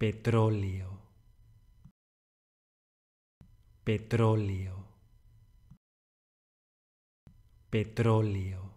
petróleo, petróleo, petróleo.